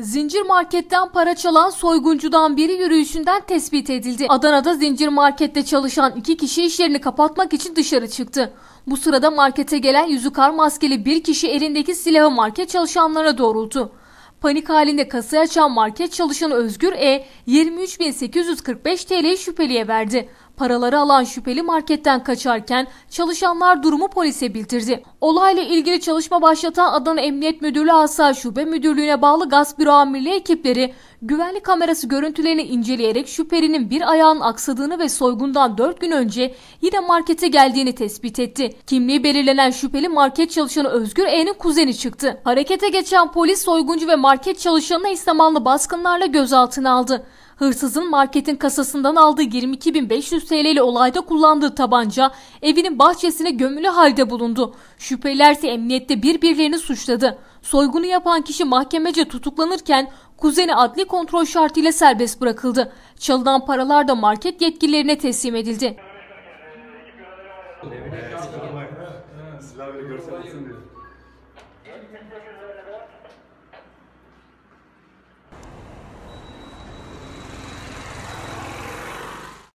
Zincir marketten para çalan soyguncudan biri yürüyüşünden tespit edildi. Adana'da zincir markette çalışan iki kişi iş yerini kapatmak için dışarı çıktı. Bu sırada markete gelen yüzü kar maskeli bir kişi elindeki silahı market çalışanlarına doğrultu. Panik halinde kasayı açan market çalışanı Özgür E 23.845 TL'yi şüpheliye verdi. Paraları alan şüpheli marketten kaçarken çalışanlar durumu polise bildirdi. Olayla ilgili çalışma başlatan Adana Emniyet Müdürlüğü Asal Şube Müdürlüğü'ne bağlı Gaz Büro Amirliği ekipleri güvenlik kamerası görüntülerini inceleyerek şüphelinin bir ayağın aksadığını ve soygundan 4 gün önce yine markete geldiğini tespit etti. Kimliği belirlenen şüpheli market çalışanı Özgür E'nin kuzeni çıktı. Harekete geçen polis soyguncu ve market çalışanını İslamanlı baskınlarla gözaltına aldı. Hırsızın marketin kasasından aldığı 22.500 TL ile olayda kullandığı tabanca evinin bahçesine gömülü halde bulundu. Şüphelilerse emniyette birbirlerini suçladı. Soygunu yapan kişi mahkemece tutuklanırken kuzeni adli kontrol şartıyla serbest bırakıldı. Çalınan paralar da market yetkililerine teslim edildi. Silah böyle görsel diye.